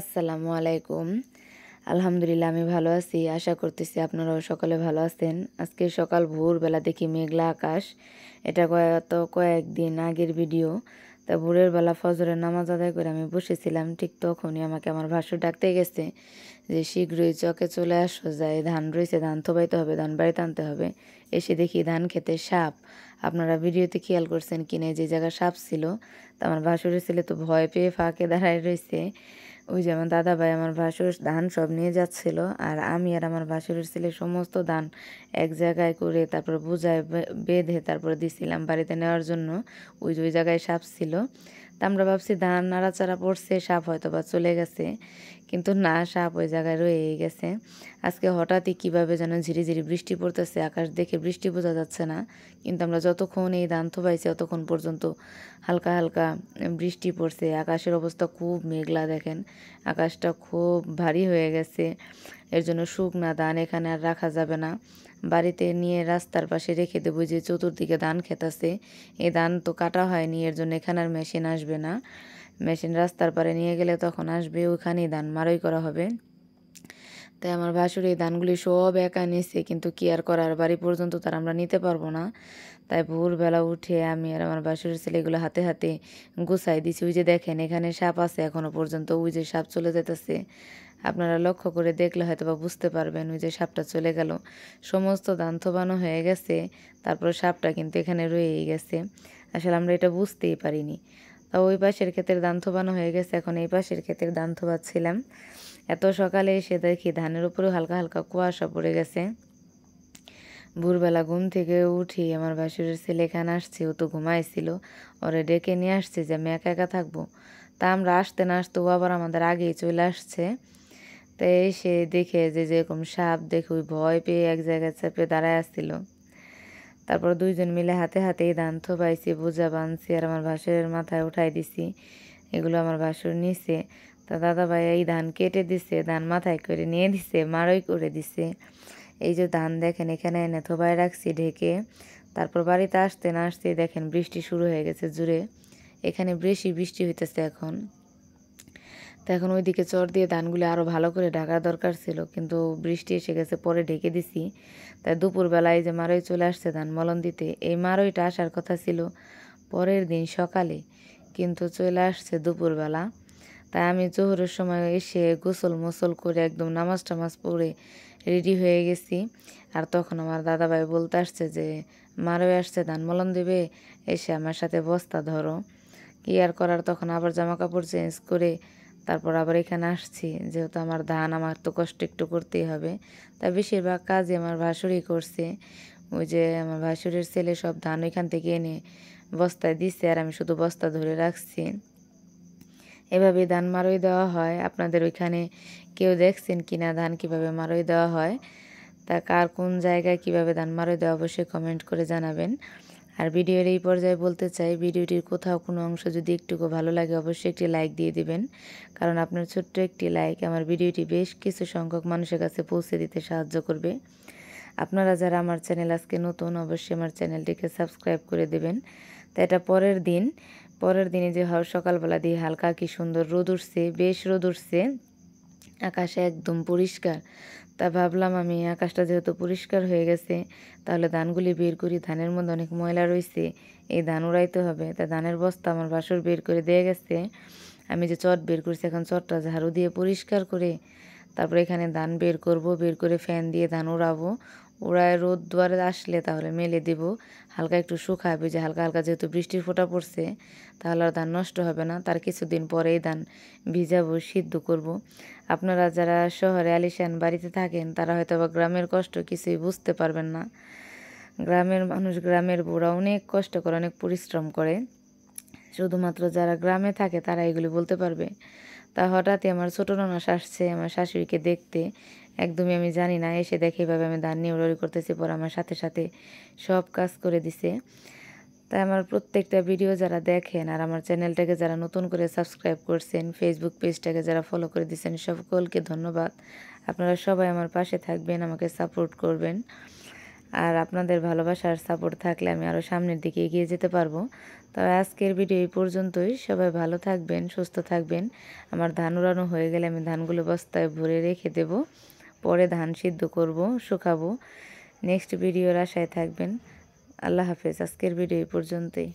আসসালামু আলাইকুম আলহামদুলিল্লাহ আমি ভালো আছি আশা করতেছি আপনারাও সকালে ভালো আছেন আজকে সকাল ভোরবেলা দেখি মেঘলা আকাশ এটা তো কয়েকদিন আগের ভিডিও তা ভোরের বেলা ফজরের নামাজ আদায় করে আমি বসেছিলাম ঠিক তখনই আমাকে আমার ভাষ্য ডাকতে গেছে যে শীঘ্রই চকে চলে আসো যায় ধান রয়েছে ধান থোবাইতে হবে ধান বাড়িতে আনতে হবে এসে দেখি ধান খেতে সাপ আপনারা ভিডিওতে খেয়াল করছেন কিনে যে জায়গায় সাপ ছিল তা আমার ভাষুরে ছেলে তো ভয় পেয়ে ফাঁকে দাঁড়ায় রয়েছে ওই যে আমার দাদা ভাই আমার ভাসুর ধান সব নিয়ে যাচ্ছিল আর আমি আর আমার ভাসুরের ছেলে সমস্ত ধান এক জায়গায় করে তারপর বুঝায় বেঁধে তারপরে দিছিলাম বাড়িতে নেওয়ার জন্য ওই ওই জায়গায় সাপ ছিল তা আমরা ভাবছি ধান নাড়াচাড়া পড়ছে সাপ হয়তো বা চলে গেছে কিন্তু না সাপ ওই জায়গায় রয়ে গেছে আজকে হঠাৎই কীভাবে যেন ঝিরি ঝিরি বৃষ্টি পড়তেছে আকাশ দেখে বৃষ্টি বোঝা যাচ্ছে না কিন্তু আমরা যতক্ষণ এই ধান থোবাইছি অতক্ষণ পর্যন্ত হালকা হালকা বৃষ্টি পড়ছে আকাশের অবস্থা খুব মেঘলা দেখেন আকাশটা খুব ভারী হয়ে গেছে এর জন্য শুকনা ধান এখানে আর রাখা যাবে না বাড়িতে নিয়ে রাস্তার পাশে রেখে দেবো যে চতুর্দিকে ধান খেত আছে এই ধান তো কাটা হয়নি এর জন্য এখানে আর মেশিন আসবে না মেশিন রাস্তার পারে নিয়ে গেলে তখন আসবে ওখানেই ধান মারই করা হবে তাই আমার ভাসুর এই ধানগুলি সব একা নিয়েছে কিন্তু কি আর করার বাড়ি পর্যন্ত তার আমরা নিতে পারবো না তাই ভোরবেলা উঠে আমি আর আমার ভাসুরের ছেলেগুলো হাতে হাতে গুছাই দিছি ওই যে দেখেন এখানে সাপ আছে এখনও পর্যন্ত ওই যে সাপ চলে যেতেছে আপনারা লক্ষ্য করে দেখলে হয়তো বা বুঝতে পারবেন ওই যে সাপটা চলে গেল সমস্ত দান থবানো হয়ে গেছে তারপর সাপটা কিন্তু এখানে রয়েই গেছে আসলে আমরা এটা বুঝতেই পারিনি তা ওই পাশের ক্ষেতের দান থবানো হয়ে গেছে এখন এই পাশের ক্ষেতের দান থবাচ্ছিলাম এত সকালে এসে দেখি ধানের উপরেও হালকা হালকা কুয়াশা পড়ে গেছে ভোরবেলা ঘুম থেকে উঠি আমার বাসুরের ছেলে এখানে আসছে ও তো ঘুমাইছিল ওরে ডেকে নিয়ে আসছে যে আমি একা একা থাকবো তা আমরা আসতে না আসতে ও আবার আমাদের আগেই চলে আসছে তো এসে দেখে যে যেরকম সাপ দেখে ওই ভয় পেয়ে এক জায়গায় চেপে দাঁড়ায় আসছিল তারপর দুইজন মিলে হাতে হাতেই দান থোপাইছি বোঝা বানছি আর আমার ভাসুরের মাথায় উঠাই দিছি এগুলো আমার ভাসুর নিছে তা দাদা ভাই এই ধান কেটে দিছে ধান মাথায় করে নিয়ে দিছে মারই করে দিছে এই যে ধান দেখেন এখানে এনে থোবায় রাখছি ঢেকে তারপর বাড়িতে আসতে না আসতে দেখেন বৃষ্টি শুরু হয়ে গেছে জুড়ে এখানে বেশি বৃষ্টি হইতেছে এখন তো এখন ওইদিকে চর দিয়ে ধানগুলি আরও ভালো করে ঢাকার দরকার ছিল কিন্তু বৃষ্টি এসে গেছে পরে ঢেকে দিছি তাই দুপুরবেলায় যে মারই চলে আসছে ধান মলন দিতে এই মারইটা আসার কথা ছিল পরের দিন সকালে কিন্তু চলে আসছে দুপুরবেলা তাই আমি জোহরের সময় এসে গোসল মোসল করে একদম নামাজ টামাজ পড়ে রেডি হয়ে গেছি আর তখন আমার দাদাভাই বলতে আসছে যে মারও আসছে ধান মলন দেবে এসে আমার সাথে বস্তা ধরো কি আর করার তখন আবার জামা কাপড় চেঞ্জ করে তারপর আবার এখানে আসছি যেহেতু আমার ধান আমার তো কষ্ট একটু করতেই হবে তা বেশিরভাগ কাজই আমার ভাসুরি করছে ওই যে আমার ভাসুরের ছেলে সব ধান ওইখান থেকে এনে বস্তায় দিচ্ছে আর আমি শুধু বস্তা ধরে রাখছি এভাবে ধান মারই দেওয়া হয় আপনাদের ওইখানে কেউ দেখছেন কি না ধান কিভাবে মারই দেওয়া হয় তা কার কোন জায়গায় কিভাবে ধান মারই দেওয়া অবশ্যই কমেন্ট করে জানাবেন আর ভিডিওর এই পর্যায়ে বলতে চাই ভিডিওটির কোথাও কোনো অংশ যদি একটুকু ভালো লাগে অবশ্যই একটি লাইক দিয়ে দিবেন কারণ আপনার ছোট্ট একটি লাইক আমার ভিডিওটি বেশ কিছু সংখ্যক মানুষের কাছে পৌঁছে দিতে সাহায্য করবে আপনারা যারা আমার চ্যানেল আজকে নতুন অবশ্যই আমার চ্যানেলটিকে সাবস্ক্রাইব করে দেবেন তো এটা পরের দিন পরের দিনে যে হয় সকালবেলা দিয়ে হালকা কি সুন্দর রোদ উঠছে বেশ রোদ উঠছে আকাশে একদম পরিষ্কার তা ভাবলাম আমি আকাশটা যেহেতু পরিষ্কার হয়ে গেছে তাহলে ধানগুলি বের করি ধানের মধ্যে অনেক ময়লা রয়েছে এই ধান উড়াইতে হবে তা ধানের বস্তা আমার বাসর বের করে দিয়ে গেছে আমি যে চট বের করছি এখন চটটা ঝাড়ু দিয়ে পরিষ্কার করে তারপরে এখানে ধান বের করব বের করে ফ্যান দিয়ে ধান উড়াবো ওরা রোদ দুয়ারে আসলে তাহলে মেলে দেব হালকা একটু শুকাবে যে হালকা হালকা যেহেতু বৃষ্টির ফোটা পড়ছে তাহলে আর ধান নষ্ট হবে না তার কিছুদিন পরেই ধান ভিজাবো সিদ্ধ করব। আপনারা যারা শহরে আলিশান বাড়িতে থাকেন তারা হয়তো বা গ্রামের কষ্ট কিছুই বুঝতে পারবেন না গ্রামের মানুষ গ্রামের বুড়া অনেক কষ্ট করে অনেক পরিশ্রম করে শুধুমাত্র যারা গ্রামে থাকে তারা এগুলি বলতে পারবে তা হঠাৎই আমার ছোটো ননাস আসছে আমার শাশুড়িকে দেখতে একদমই আমি জানি না এসে দেখে এভাবে আমি ধান নিয়ে উড়ি করতেছি পর আমার সাথে সাথে সব কাজ করে দিছে তাই আমার প্রত্যেকটা ভিডিও যারা দেখেন আর আমার চ্যানেলটাকে যারা নতুন করে সাবস্ক্রাইব করছেন ফেসবুক পেজটাকে যারা ফলো করে দিচ্ছেন সকলকে ধন্যবাদ আপনারা সবাই আমার পাশে থাকবেন আমাকে সাপোর্ট করবেন আর আপনাদের ভালোবাসার সাপোর্ট থাকলে আমি আরও সামনের দিকে এগিয়ে যেতে পারবো তবে আজকের ভিডিও এই পর্যন্তই সবাই ভালো থাকবেন সুস্থ থাকবেন আমার ধান উড়ানো হয়ে গেলে আমি ধানগুলো বস্তায় ভরে রেখে দেব পরে ধান সিদ্ধ করব শুকাবো নেক্সট ভিডিওর আশায় থাকবেন আল্লাহ হাফেজ আজকের ভিডিও এই পর্যন্তই